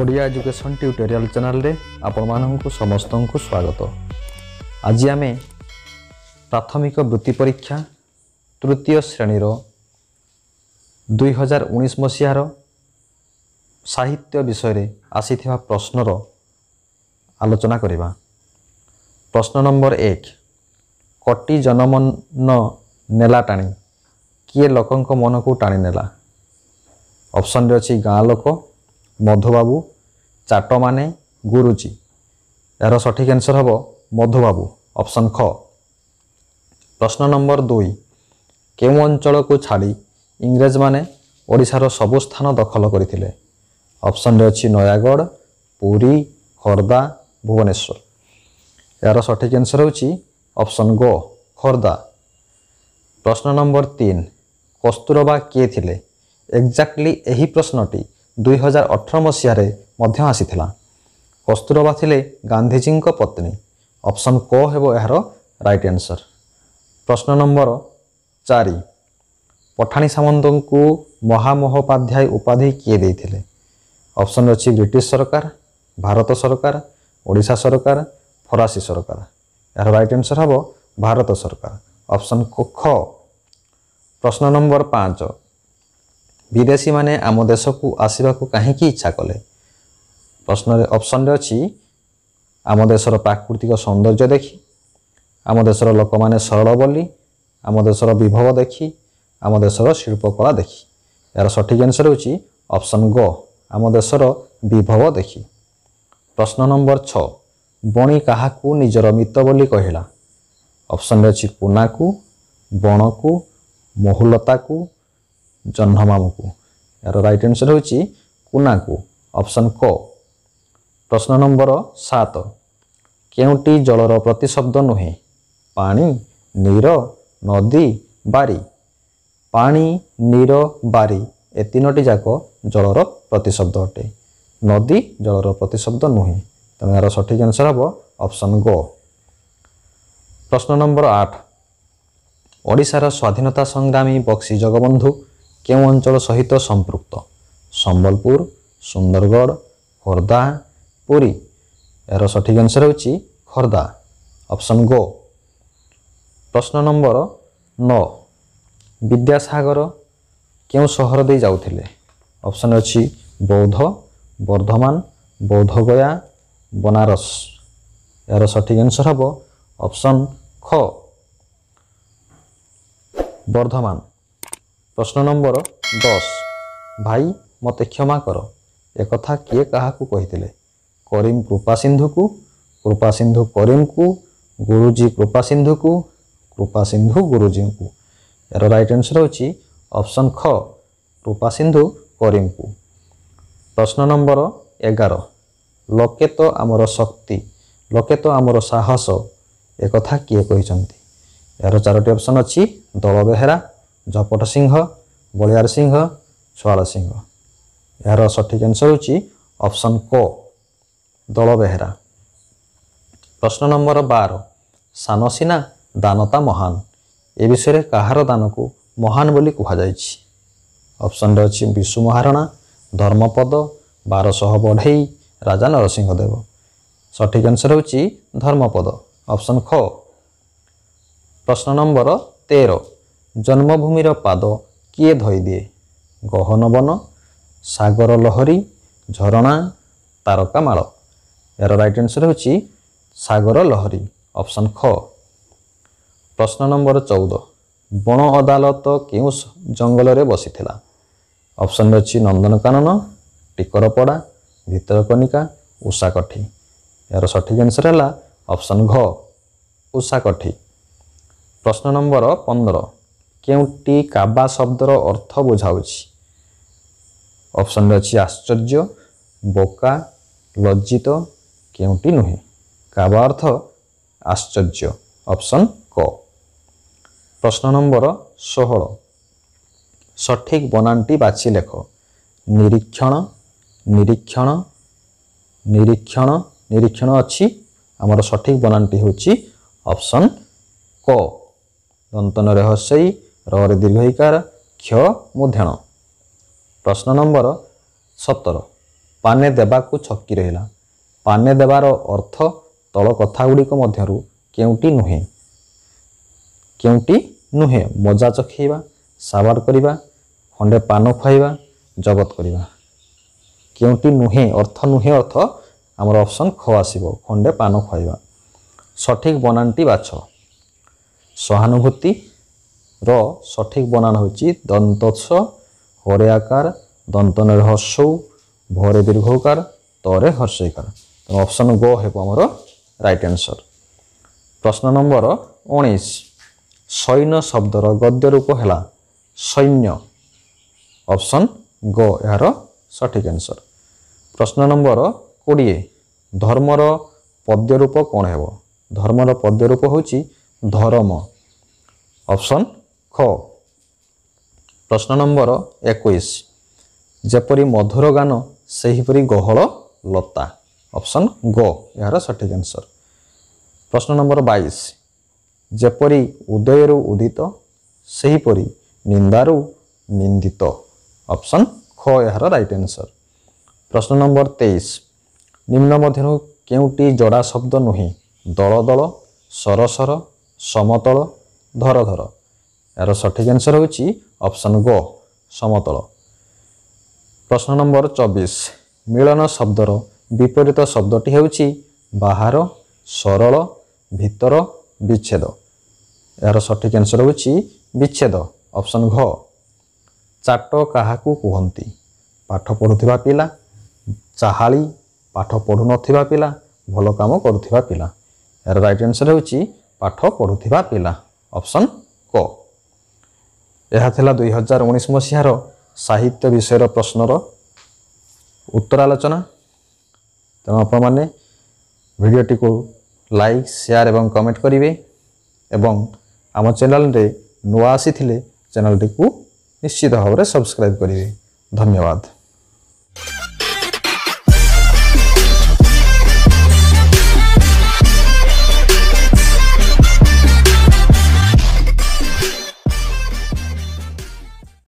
Odia education tutorial ଚ୍ୟାନେଲରେ ଆପଣମାନଙ୍କୁ ସମସ୍ତଙ୍କୁ ସ୍ୱାଗତ ଆଜି ଆମେ ପ୍ରାଥମିକ ବୃତ୍ତି ପରୀକ୍ଷା ତୃତୀୟ ଶ୍ରେଣୀର ଦୁଇହଜାର ଉଣେଇଶ ମସିହାର ସାହିତ୍ୟ ବିଷୟରେ ଆସିଥିବା ପ୍ରଶ୍ନର ଆଲୋଚନା କରିବା ପ୍ରଶ୍ନ ନମ୍ବର ଏକ କଟି ଜନମନ ନେଲା ଟାଣି କିଏ ଲୋକଙ୍କ ମନକୁ ଟାଣି ନେଲା ଅପସନ୍ରେ ଅଛି ଗାଁ ଲୋକ ମଧୁବାବୁ ଚାଟ ମାନେ ଗୁରୁଜୀ ଏହାର ସଠିକ୍ ଆନ୍ସର୍ ହେବ ମଧୁବାବୁ ଅପସନ୍ ଖ ପ୍ରଶ୍ନ ନମ୍ବର ଦୁଇ କେଉଁ ଅଞ୍ଚଳକୁ ଛାଡ଼ି ଇଂରେଜମାନେ ଓଡ଼ିଶାର ସବୁ ସ୍ଥାନ ଦଖଲ କରିଥିଲେ ଅପସନ୍ରେ ଅଛି ନୟାଗଡ଼ ପୁରୀ ଖୋର୍ଦ୍ଧା ଭୁବନେଶ୍ୱର ଏହାର ସଠିକ୍ ଆନ୍ସର୍ ହେଉଛି ଅପସନ୍ ଗୋ ଖୋର୍ଦ୍ଧା ପ୍ରଶ୍ନ ନମ୍ବର ତିନି କସ୍ତୁରବା କିଏ ଥିଲେ ଏକ୍ଜାକ୍ଟଲି ଏହି ପ୍ରଶ୍ନଟି ଦୁଇହଜାର ଅଠର ମସିହାରେ ମଧ୍ୟ ଆସିଥିଲା କସ୍ତୁରବା ଥିଲେ ଗାନ୍ଧିଜୀଙ୍କ ପତ୍ନୀ ଅପସନ୍ କ ହେବ ଏହାର ରାଇଟ୍ ଆନ୍ସର ପ୍ରଶ୍ନ ନମ୍ବର ଚାରି ପଠାଣି ସାମନ୍ତଙ୍କୁ ମହାମହୋପାଧ୍ୟାୟ ଉପାଧି କିଏ ଦେଇଥିଲେ ଅପସନ୍ ଅଛି ବ୍ରିଟିଶ ସରକାର ଭାରତ ସରକାର ଓଡ଼ିଶା ସରକାର ଫରାସୀ ସରକାର ଏହାର ରାଇଟ୍ ଆନ୍ସର ହେବ ଭାରତ ସରକାର ଅପସନ୍ ଖ ପ୍ରଶ୍ନ ନମ୍ବର ପାଞ୍ଚ ବିଦେଶୀମାନେ ଆମ ଦେଶକୁ ଆସିବାକୁ କାହିଁକି ଇଚ୍ଛା କଲେ प्रश्न अप्सन अहिले आम देश र प्राकृतिक सौन्दर्य देखि आम देश र लोके सरल बोली आम विभव देखि आम देश र शिल्पकला देखि यहाँ सठिक एन्सर हो अप्सन ग आम देश विभव देखि प्रश्न नम्बर छ बणी काहाको निजर मित बोली कहिला अप्सन अहिले कुना कु बण कु महुलता कु जनमाम यहाँ रइट एन्सर हेर्छ कुना कु अप्सन क ପ୍ରଶ୍ନ ନମ୍ବର ସାତ କେଉଁଟି ଜଳର ପ୍ରତିଶବ୍ଦ ନୁହେଁ ପାଣି ନୀର ନଦୀ ବାରି ପାଣି ନୀର ବାରି ଏ ତିନୋଟି ଯାକ ଜଳର ପ୍ରତିଶବ୍ଦ ଅଟେ ନଦୀ ଜଳର ପ୍ରତିଶବ୍ଦ ନୁହେଁ ତେଣୁ ଏହାର ସଠିକ୍ ଆନ୍ସର୍ ହେବ ଅପସନ୍ ଗୋ ପ୍ରଶ୍ନ ନମ୍ବର ଆଠ ଓଡ଼ିଶାର ସ୍ୱାଧୀନତା ସଂଗ୍ରାମୀ ବକ୍ସି ଜଗବନ୍ଧୁ କେଉଁ ଅଞ୍ଚଳ ସହିତ ସମ୍ପୃକ୍ତ ସମ୍ବଲପୁର ସୁନ୍ଦରଗଡ଼ ଖୋର୍ଦ୍ଧା ପୁରୀ ଏହାର ସଠିକ୍ ଆନ୍ସର ହେଉଛି ଖୋର୍ଦ୍ଧା ଅପସନ୍ ଗୋ ପ୍ରଶ୍ନ ନମ୍ବର ନଅ ବିଦ୍ୟାସାଗର କେଉଁ ସହର ଦେଇ ଯାଉଥିଲେ ଅପସନ୍ ଅଛି ବୌଦ୍ଧ ବର୍ଦ୍ଧମାନ ବୌଦ୍ଧଗୟା ବନାରସ ଏହାର ସଠିକ୍ ଆନ୍ସର ହେବ ଅପସନ୍ ଖ ବର୍ଦ୍ଧମାନ ପ୍ରଶ୍ନ ନମ୍ବର ଦଶ ଭାଇ ମୋତେ କ୍ଷମା କର ଏକଥା କିଏ କାହାକୁ କହିଥିଲେ କରିମ କୃପାସିନ୍ଧୁକୁ କୃପାସିନ୍ଧୁ କରିମକୁ ଗୁରୁଜୀ କୃପାସିନ୍ଧୁକୁ କୃପାସିନ୍ଧୁ ଗୁରୁଜୀଙ୍କୁ ଏହାର ରାଇଟ୍ ଆନ୍ସର୍ ହେଉଛି ଅପସନ୍ ଖ କୃପାସିନ୍ଧୁ କରିମକୁ ପ୍ରଶ୍ନ ନମ୍ବର ଏଗାର ଲୋକେ ତ ଆମର ଶକ୍ତି ଲୋକେ ତ ଆମର ସାହସ ଏ କଥା କିଏ କହିଛନ୍ତି ଏହାର ଚାରୋଟି ଅପସନ୍ ଅଛି ଦଳ ବେହେରା ଝପଟ ସିଂହ ବଳିଆର ସିଂହ ଛୁଆଳ ସିଂହ ଏହାର ସଠିକ୍ ଆନ୍ସର୍ ହେଉଛି ଅପସନ୍ କ ଦଳ ବେହେରା ପ୍ରଶ୍ନ ନମ୍ବର ବାର ସାନ ସିନା ଦାନତା ମହାନ ଏ ବିଷୟରେ କାହାର ଦାନକୁ ମହାନ ବୋଲି କୁହାଯାଇଛି ଅପସନରେ ଅଛି ବିଶୁ ମହାରଣା ଧର୍ମପଦ ବାରଶହ ବଢ଼େଇ ରାଜା ନରସିଂହ ଦେବ ସଠିକ୍ ଆନ୍ସର ହେଉଛି ଧର୍ମପଦ ଅପସନ୍ ଖ ପ୍ରଶ୍ନ ନମ୍ବର ତେର ଜନ୍ମଭୂମିର ପାଦ କିଏ ଧୋଇଦିଏ ଗହନ ବନ ସାଗର ଲହରୀ ଝରଣା ତାରକାମାଳ ଏହାର ରାଇଟ୍ ଆନ୍ସର୍ ହେଉଛି ସାଗର ଲହରୀ ଅପସନ୍ ଖ ପ୍ରଶ୍ନ ନମ୍ବର ଚଉଦ ବଣ ଅଦାଲତ କେଉଁ ଜଙ୍ଗଲରେ ବସିଥିଲା ଅପସନ୍ ଅଛି ନନ୍ଦନକାନନ ଟିକରପଡ଼ା ଭିତରକନିକା ଉଷାକଠି ଏହାର ସଠିକ୍ ଆନ୍ସର୍ ହେଲା ଅପସନ୍ ଘ ଉଷାକଠି ପ୍ରଶ୍ନ ନମ୍ବର ପନ୍ଦର କେଉଁଟି କାବା ଶବ୍ଦର ଅର୍ଥ ବୁଝାଉଛି ଅପସନ୍ରେ ଅଛି ଆଶ୍ଚର୍ଯ୍ୟ ବୋକା ଲଜ୍ଜିତ କେଉଁଟି ନୁହେଁ କାବା ଅର୍ଥ ଆଶ୍ଚର୍ଯ୍ୟ ଅପସନ୍ କ ପ୍ରଶ୍ନ ନମ୍ବର ଷୋହଳ ସଠିକ୍ ବନାନଟି ବାଛି ଲେଖ ନିରୀକ୍ଷଣ ନିରୀକ୍ଷଣ ନିରୀକ୍ଷଣ ନିରୀକ୍ଷଣ ଅଛି ଆମର ସଠିକ୍ ବନାନଟି ହେଉଛି ଅପସନ୍ କ ଦନ୍ତନ ରହସ୍ୟ ରରେ ଦୀର୍ଘିକାର କ୍ଷ ମୁଧ୍ୟାଣ ପ୍ରଶ୍ନ ନମ୍ବର ସତର ପାନେ ଦେବାକୁ ଛକି ରହିଲା ପାନେ ଦେବାର ଅର୍ଥ ତଳ କଥାଗୁଡ଼ିକ ମଧ୍ୟରୁ କେଉଁଟି ନୁହେଁ କେଉଁଟି ନୁହେଁ ମଜା ଚଖେଇବା ସାବାଡ଼ କରିବା ଖଣ୍ଡେ ପାନ ଖୁଆଇବା ଜବତ କରିବା କେଉଁଟି ନୁହେଁ ଅର୍ଥ ନୁହେଁ ଅର୍ଥ ଆମର ଅପସନ୍ ଖ ଆସିବ ଖଣ୍ଡେ ପାନ ଖୁଆଇବା ସଠିକ୍ ବନାନଟି ବାଛ ସହାନୁଭୂତିର ସଠିକ୍ ବନାନ ହେଉଛି ଦନ୍ତୋତ୍ସ হরে আকার দন্তনের হর্ষৌ ভরে দীর্ঘকার তরে হর্ষইকার ତେଣୁ ଅପସନ୍ ଗ ହେବ ଆମର ରାଇଟ୍ ଆନ୍ସର୍ ପ୍ରଶ୍ନ ନମ୍ବର ଉଣେଇଶ ସୈନ୍ୟ ଶବ୍ଦର ଗଦ୍ୟ ରୂପ ହେଲା ସୈନ୍ୟ ଅପସନ୍ ଗ ଏହାର ସଠିକ୍ ଆନ୍ସର୍ ପ୍ରଶ୍ନ ନମ୍ବର କୋଡ଼ିଏ ଧର୍ମର ପଦ୍ୟ ରୂପ କ'ଣ ହେବ ଧର୍ମର ପଦ୍ୟ ରୂପ ହେଉଛି ଧର୍ମ ଅପସନ୍ ଖ ପ୍ରଶ୍ନ ନମ୍ବର ଏକୋଇଶ ଯେପରି ମଧୁର ଗାନ ସେହିପରି ଗହଳ ଲତା ଅପସନ୍ ଗ ଏହାର ସଠିକ୍ ଆନ୍ସର୍ ପ୍ରଶ୍ନ ନମ୍ବର ବାଇଶ ଯେପରି ଉଦୟରୁ ଉଦିତ ସେହିପରି ନିନ୍ଦାରୁ ନିନ୍ଦିତ ଅପସନ୍ ଖ ଏହାର ରାଇଟ୍ ଆନ୍ସର୍ ପ୍ରଶ୍ନ ନମ୍ବର ତେଇଶ ନିମ୍ନ ମଧ୍ୟରୁ କେଉଁଟି ଜଡ଼ା ଶବ୍ଦ ନୁହେଁ ଦଳ ଦଳ ସର ସର ସମତଳ ଧର ଧର ଏହାର ସଠିକ୍ ଆନ୍ସର୍ ହେଉଛି ଅପସନ୍ ଗ ସମତଳ ପ୍ରଶ୍ନ ନମ୍ବର ଚବିଶ ମିଳନ ଶବ୍ଦର ବିପରୀତ ଶବ୍ଦଟି ହେଉଛି ବାହାର ସରଳ ଭିତର ବିଚ୍ଛେଦ ଏହାର ସଠିକ୍ ଆନ୍ସର୍ ହେଉଛି ବିଚ୍ଛେଦ ଅପସନ୍ ଘ ଚାଟ କାହାକୁ କୁହନ୍ତି ପାଠ ପଢ଼ୁଥିବା ପିଲା ଚାହାଳି ପାଠ ପଢ଼ୁନଥିବା ପିଲା ଭଲ କାମ କରୁଥିବା ପିଲା ଏହାର ରାଇଟ୍ ଆନ୍ସର୍ ହେଉଛି ପାଠ ପଢ଼ୁଥିବା ପିଲା ଅପସନ୍ କ ଏହା ଥିଲା ଦୁଇହଜାର ଉଣେଇଶ ମସିହାର ସାହିତ୍ୟ ବିଷୟର ପ୍ରଶ୍ନର ଉତ୍ତର ତେଣୁ ଆପଣମାନେ ଭିଡ଼ିଓଟିକୁ ଲାଇକ୍ ସେୟାର ଏବଂ କମେଣ୍ଟ କରିବେ ଏବଂ ଆମ ଚ୍ୟାନେଲରେ ନୂଆ ଆସିଥିଲେ ଚ୍ୟାନେଲଟିକୁ ନିଶ୍ଚିତ ଭାବରେ ସବସ୍କ୍ରାଇବ୍ କରିବେ ଧନ୍ୟବାଦ